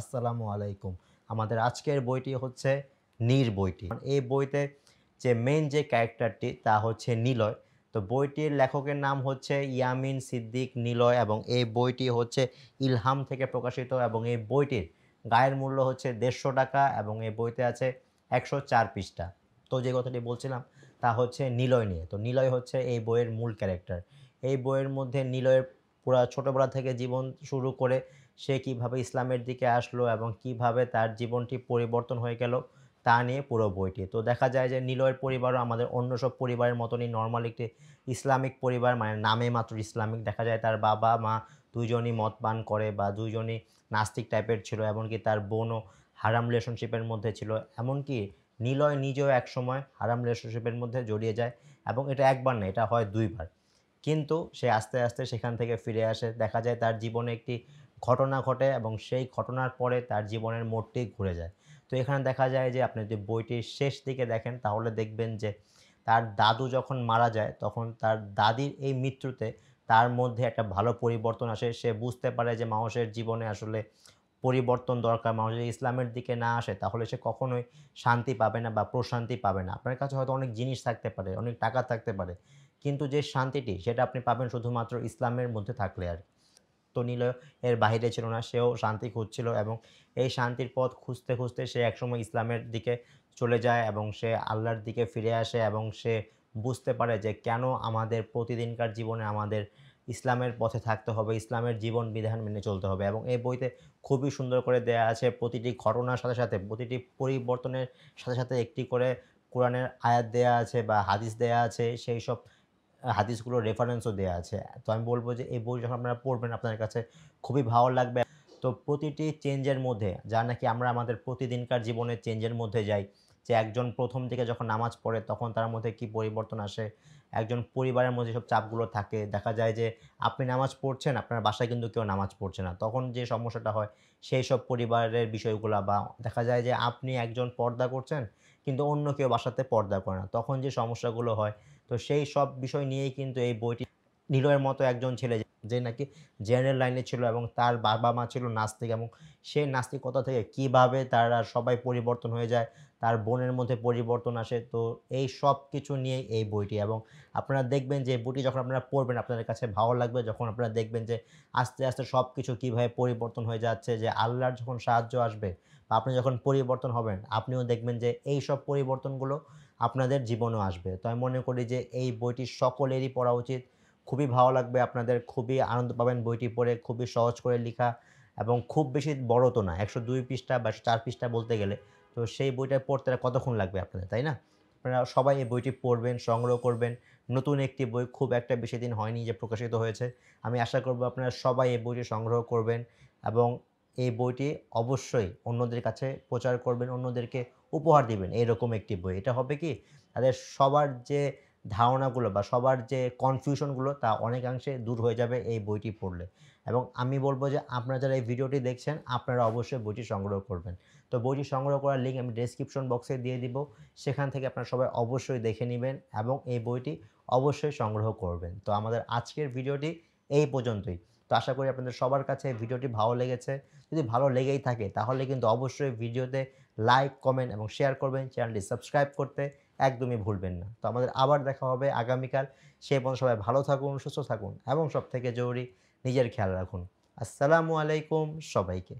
আসসালামু আলাইকুম আমাদের আজকের বইটি হচ্ছে নীর বইটি এই বইতে যে মেন যে ক্যারেক্টারটি তা হচ্ছে নীলয় তো বইটির লেখকের নাম হচ্ছে ইয়ামিন সিদ্দিক নীলয় এবং এই বইটি হচ্ছে ইলহাম থেকে প্রকাশিত এবং এই বইটির গায়ের মূল্য হচ্ছে দেড়শো টাকা এবং এই বইতে আছে একশো চার পৃষ্ঠা তো যে কথাটি বলছিলাম তা হচ্ছে নিলয় নিয়ে তো নিলয় হচ্ছে এই বইয়ের মূল ক্যারেক্টার এই বইয়ের মধ্যে নিলয়ের পুরা ছোটোবেলা থেকে জীবন শুরু করে সে কিভাবে ইসলামের দিকে আসলো এবং কিভাবে তার জীবনটি পরিবর্তন হয়ে গেল তা নিয়ে পুরো বইটি তো দেখা যায় যে নিলয়ের পরিবারও আমাদের অন্য সব পরিবারের মতনই নর্মাল একটি ইসলামিক পরিবার মানে নামে মাত্র ইসলামিক দেখা যায় তার বাবা মা দুজনই মতবান পান করে বা দুজনই নাস্তিক টাইপের ছিল এমনকি তার বোনও হারাম রিলেশনশিপের মধ্যে ছিল এমনকি নিলয় নিজেও একসময় হারাম রিলেশনশিপের মধ্যে জড়িয়ে যায় এবং এটা একবার না এটা হয় দুইবার কিন্তু সে আস্তে আস্তে সেখান থেকে ফিরে আসে দেখা যায় তার জীবনে একটি ঘটনা ঘটে এবং সেই ঘটনার পরে তার জীবনের মোড়টি ঘুরে যায় তো এখানে দেখা যায় যে আপনি যদি বইটির শেষ দিকে দেখেন তাহলে দেখবেন যে তার দাদু যখন মারা যায় তখন তার দাদির এই মৃত্যুতে তার মধ্যে একটা ভালো পরিবর্তন আসে সে বুঝতে পারে যে মানুষের জীবনে আসলে পরিবর্তন দরকার মানুষ যদি ইসলামের দিকে না আসে তাহলে সে কখনোই শান্তি পাবে না বা প্রশান্তি পাবে না আপনার কাছে হয়তো অনেক জিনিস থাকতে পারে অনেক টাকা থাকতে পারে কিন্তু যে শান্তিটি সেটা আপনি পাবেন শুধুমাত্র ইসলামের মধ্যে থাকলে আর এর বাহিরে ছিল না সেও শান্তি খুঁজছিল এবং এই শান্তির পথ খুঁজতে খুঁজতে সে একসময় ইসলামের দিকে চলে যায় এবং সে আল্লাহর দিকে ফিরে আসে এবং সে বুঝতে পারে যে কেন আমাদের প্রতিদিনকার জীবনে আমাদের ইসলামের পথে থাকতে হবে ইসলামের জীবন বিধান মেনে চলতে হবে এবং এই বইতে খুবই সুন্দর করে দেয়া আছে প্রতিটি ঘটনার সাথে সাথে প্রতিটি পরিবর্তনের সাথে সাথে একটি করে কোরআনের আয়াত দেয়া আছে বা হাদিস দেয়া আছে সেই সব হাদিসগুলো রেফারেন্সও দেওয়া আছে তো আমি বলবো যে এই বই যখন আপনারা পড়বেন আপনাদের কাছে খুবই ভালো লাগবে তো প্রতিটি চেঞ্জের মধ্যে যা নাকি আমরা আমাদের প্রতিদিনকার জীবনের চেঞ্জের মধ্যে যাই যে একজন প্রথম থেকে যখন নামাজ পড়ে তখন তার মধ্যে কি পরিবর্তন আসে একজন পরিবারের মধ্যে সব চাপগুলো থাকে দেখা যায় যে আপনি নামাজ পড়ছেন আপনার বাসায় কিন্তু কেউ নামাজ পড়ছে না তখন যে সমস্যাটা হয় সেই সব পরিবারের বিষয়গুলো বা দেখা যায় যে আপনি একজন পর্দা করছেন কিন্তু অন্য কেউ বাসাতে পর্দা করে না তখন যে সমস্যাগুলো হয় তো সেই সব বিষয় নিয়েই কিন্তু এই বইটি নিলয়ের মতো একজন ছেলে যে নাকি জেনারেল লাইনে ছিল এবং তার বাবা মা ছিল নাস্তিক এবং সেই নাস্তিকতা থেকে কিভাবে তারা সবাই পরিবর্তন হয়ে যায় তার বোনের মধ্যে পরিবর্তন আসে তো এই সব কিছু নিয়ে এই বইটি এবং আপনারা দেখবেন যে বইটি যখন আপনারা পড়বেন আপনাদের কাছে ভালো লাগবে যখন আপনারা দেখবেন যে আস্তে আস্তে সব কিছু কীভাবে পরিবর্তন হয়ে যাচ্ছে যে আল্লাহর যখন সাহায্য আসবে বা আপনি যখন পরিবর্তন হবেন আপনিও দেখবেন যে এই সব পরিবর্তনগুলো আপনাদের জীবনেও আসবে তো আমি মনে করি যে এই বইটি সকলেরই পড়া উচিত খুবই ভালো লাগবে আপনাদের খুবই আনন্দ পাবেন বইটি পড়ে খুবই সহজ করে লেখা এবং খুব বেশি বড় তো না একশো দুই পৃষ্ঠা বা চার পৃষ্ঠা বলতে গেলে তো সেই বইটা পড়তে কতক্ষণ লাগবে আপনাদের তাই না আপনারা সবাই এই বইটি পড়বেন সংগ্রহ করবেন নতুন একটি বই খুব একটা বেশি দিন হয়নি যে প্রকাশিত হয়েছে আমি আশা করব আপনারা সবাই এই বইটি সংগ্রহ করবেন এবং এই বইটি অবশ্যই অন্যদের কাছে প্রচার করবেন অন্যদেরকে উপহার দিবেন এরকম একটি বই এটা হবে কি তাদের সবার যে ধারণাগুলো বা সবার যে কনফিউশনগুলো তা অনেকাংশে দূর হয়ে যাবে এই বইটি পড়লে এবং আমি বলবো যে আপনারা যারা এই ভিডিওটি দেখছেন আপনারা অবশ্যই বইটি সংগ্রহ করবেন তো বইটি সংগ্রহ করার লিঙ্ক আমি ডেসক্রিপশন বক্সে দিয়ে দিব সেখান থেকে আপনারা সবাই অবশ্যই দেখে নেবেন এবং এই বইটি অবশ্যই সংগ্রহ করবেন তো আমাদের আজকের ভিডিওটি এই পর্যন্তই তো আশা করি আপনাদের সবার কাছে ভিডিওটি ভালো লেগেছে যদি ভালো লেগেই থাকে তাহলে কিন্তু অবশ্যই ভিডিওতে লাইক কমেন্ট এবং শেয়ার করবেন চ্যানেলটি সাবস্ক্রাইব করতে একদমই ভুলবেন না তো আমাদের আবার দেখা হবে আগামীকাল সে পর্যন্ত সবাই ভালো থাকুন সুস্থ থাকুন এবং সব থেকে জরুরি নিজের খেয়াল রাখুন আসসালামু আলাইকুম সবাইকে